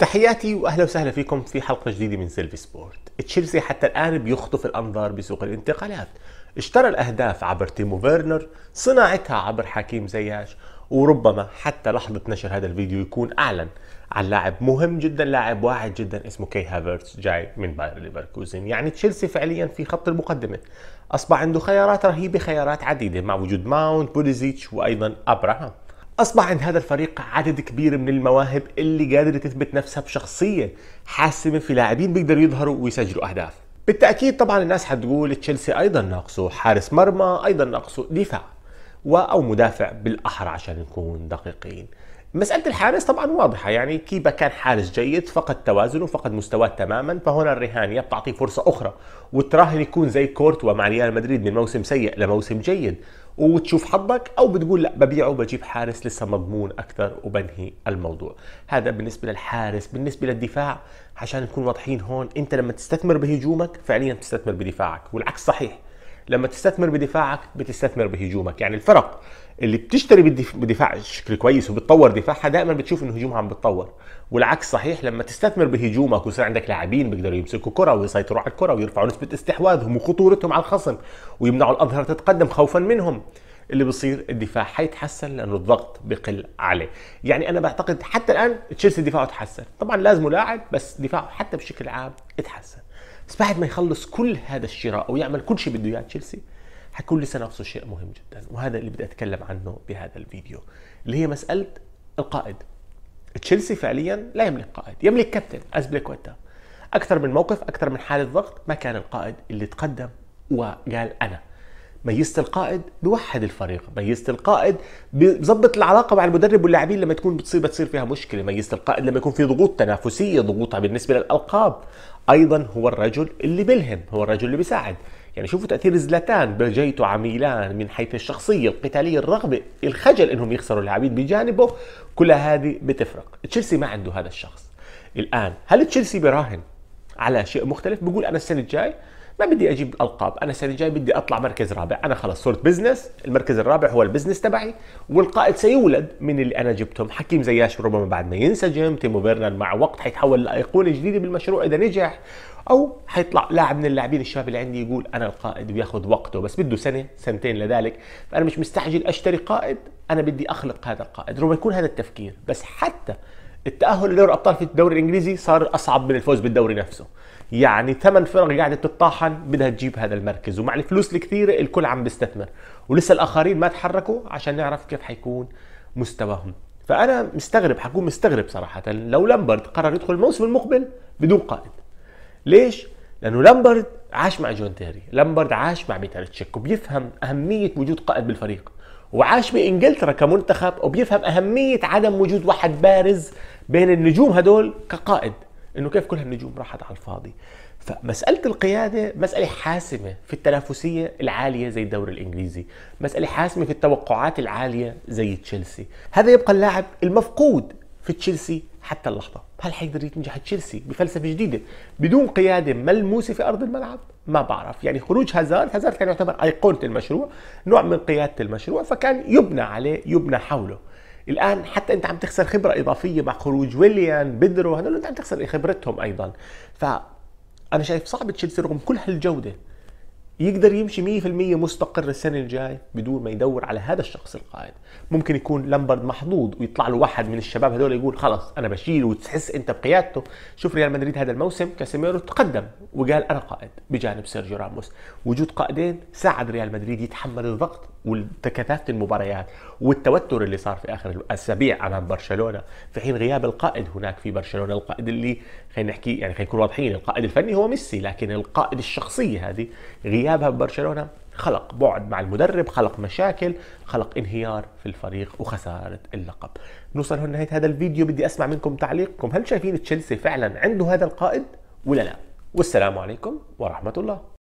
تحياتي واهلا وسهلا فيكم في حلقه جديده من سيلفي سبورت. تشيلسي حتى الان بيخطف الانظار بسوق الانتقالات. اشترى الاهداف عبر تيمو فيرنر، صناعتها عبر حكيم زياش، وربما حتى لحظه نشر هذا الفيديو يكون اعلن عن لاعب مهم جدا، لاعب واعد جدا اسمه كي هافرتس جاي من باير ليفركوزن، يعني تشيلسي فعليا في خط المقدمه. اصبح عنده خيارات رهيبه، خيارات عديده مع وجود ماونت، بوليزيتش وايضا ابراهام. أصبح عند هذا الفريق عدد كبير من المواهب اللي قادرة تثبت نفسها بشخصية حاسمة في لاعبين بيقدروا يظهروا ويسجلوا أهداف بالتأكيد طبعا الناس حتقول تشيلسي أيضا ناقصه حارس مرمى أيضا ناقصه دفاع أو مدافع بالأحرى عشان نكون دقيقين مساله الحارس طبعا واضحه يعني كيبا كان حارس جيد فقد توازنه فقد مستواه تماما فهنا الرهانيه بتعطيه فرصه اخرى وتراهن يكون زي كورتوا مع ريال مدريد من موسم سيء لموسم جيد وتشوف حظك او بتقول لا ببيعه وبجيب حارس لسه مضمون اكثر وبنهي الموضوع هذا بالنسبه للحارس بالنسبه للدفاع عشان نكون واضحين هون انت لما تستثمر بهجومك فعليا تستثمر بدفاعك والعكس صحيح لما تستثمر بدفاعك بتستثمر بهجومك يعني الفرق اللي بتشتري بدفاع بشكل كويس وبتطور دفاعها دائما بتشوف انه هجومها عم بتطور والعكس صحيح لما تستثمر بهجومك ويصير عندك لاعبين بيقدروا يمسكوا كره ويسيطروا على الكره ويرفعوا نسبه استحواذهم وخطورتهم على الخصم ويمنعوا الاظهر تتقدم خوفا منهم اللي بصير الدفاع حيتحسن لانه الضغط بقل عليه يعني انا بعتقد حتى الان تشيلسي دفاعه تحسن طبعا لازمه لاعب بس دفاعه حتى بشكل عام اتحسن بس بعد ما يخلص كل هذا الشراء او يعمل كل شيء بده اياه تشيلسي حيكون لسه ناقصه شيء مهم جدا وهذا اللي بدي اتكلم عنه بهذا الفيديو اللي هي مساله القائد تشيلسي فعليا لا يملك قائد يملك كابتن ازبليكويتا اكثر من موقف اكثر من حاله ضغط ما كان القائد اللي تقدم وقال انا ميزه القائد بوحد الفريق ميزه القائد بظبط العلاقه مع المدرب واللاعبين لما تكون بتصير بتصير فيها مشكله ميزه القائد لما يكون في ضغوط تنافسيه ضغوط بالنسبه للالقاب ايضا هو الرجل اللي بلهم هو الرجل اللي بيساعد يعني شوفوا تاثير زلاتان بجيته عميلان من حيث الشخصيه القتاليه الرغبه الخجل انهم يخسروا اللاعبين بجانبه كل هذه بتفرق تشيلسي ما عنده هذا الشخص الان هل تشيلسي براهن على شيء مختلف بقول انا السنه الجاي ما بدي اجيب القاب انا السنه الجايه بدي اطلع مركز رابع انا خلص صرت بزنس المركز الرابع هو البزنس تبعي والقائد سيولد من اللي انا جبتهم حكيم زياش ربما بعد ما ينسجم تيمو بيرنر مع وقت حيتحول لايقونه جديده بالمشروع اذا نجح او حيطلع لاعب من اللاعبين الشباب اللي عندي يقول انا القائد وياخذ وقته بس بده سنه سنتين لذلك فانا مش مستعجل اشتري قائد انا بدي اخلق هذا القائد ربما يكون هذا التفكير بس حتى التاهل لدوري الابطال في الدوري الانجليزي صار اصعب من الفوز بالدوري نفسه يعني ثمان فرق قاعده تتطاحن بدها تجيب هذا المركز ومع الفلوس الكثيره الكل عم بيستثمر ولسه الاخرين ما تحركوا عشان نعرف كيف حيكون مستواهم فانا مستغرب حكون مستغرب صراحه لو لامبرد قرر يدخل الموسم المقبل بدون قائد ليش لانه لامبرد عاش مع جون تيري لامبرد عاش مع بيتر تشيك وبيفهم اهميه وجود قائد بالفريق وعاش بانجلترا كمنتخب وبيفهم اهميه عدم وجود واحد بارز بين النجوم هدول كقائد انه كيف كل هالنجوم راحت على الفاضي فمساله القياده مساله حاسمه في التنافسيه العاليه زي الدوري الانجليزي مساله حاسمه في التوقعات العاليه زي تشيلسي هذا يبقى اللاعب المفقود في تشيلسي حتى اللحظه هل حيقدر ينجح تشيلسي بفلسفه جديده بدون قياده ملموسه في ارض الملعب ما بعرف يعني خروج هازارد هازارد كان يعتبر ايقونه المشروع نوع من قياده المشروع فكان يبنى عليه يبنى حوله الان حتى انت عم تخسر خبره اضافيه مع خروج ويليان بدرو هذول انت عم تخسر خبرتهم ايضا ف انا شايف صعب تشيلسي رغم كل هالجوده يقدر يمشي 100% مستقر السنه الجاي بدون ما يدور على هذا الشخص القائد ممكن يكون لامبرد محظوظ ويطلع له واحد من الشباب هذول يقول خلص انا بشيل وتحس انت بقيادته شوف ريال مدريد هذا الموسم كاسيميرو تقدم وقال انا قائد بجانب سيرجيو راموس وجود قائدين ساعد ريال مدريد يتحمل الضغط وكثافه المباريات والتوتر اللي صار في اخر الاسابيع امام برشلونه في حين غياب القائد هناك في برشلونه القائد اللي خلينا نحكي يعني خلينا نكون واضحين القائد الفني هو ميسي لكن القائد الشخصيه هذه غيابها ببرشلونه خلق بعد مع المدرب خلق مشاكل خلق انهيار في الفريق وخسارة اللقب نوصل هنا نهاية هذا الفيديو بدي أسمع منكم تعليقكم هل شايفين تشيلسي فعلا عنده هذا القائد ولا لا والسلام عليكم ورحمة الله